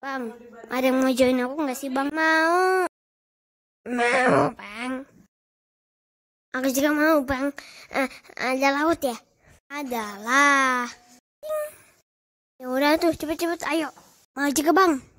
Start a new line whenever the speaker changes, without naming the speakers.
Bang, ada yang mau join aku nggak sih bang? Mau. Mau bang. Aku juga mau bang. Uh, ada
laut ya? Adalah. Ya udah tuh cepet-cepet
ayo. Mau juga bang.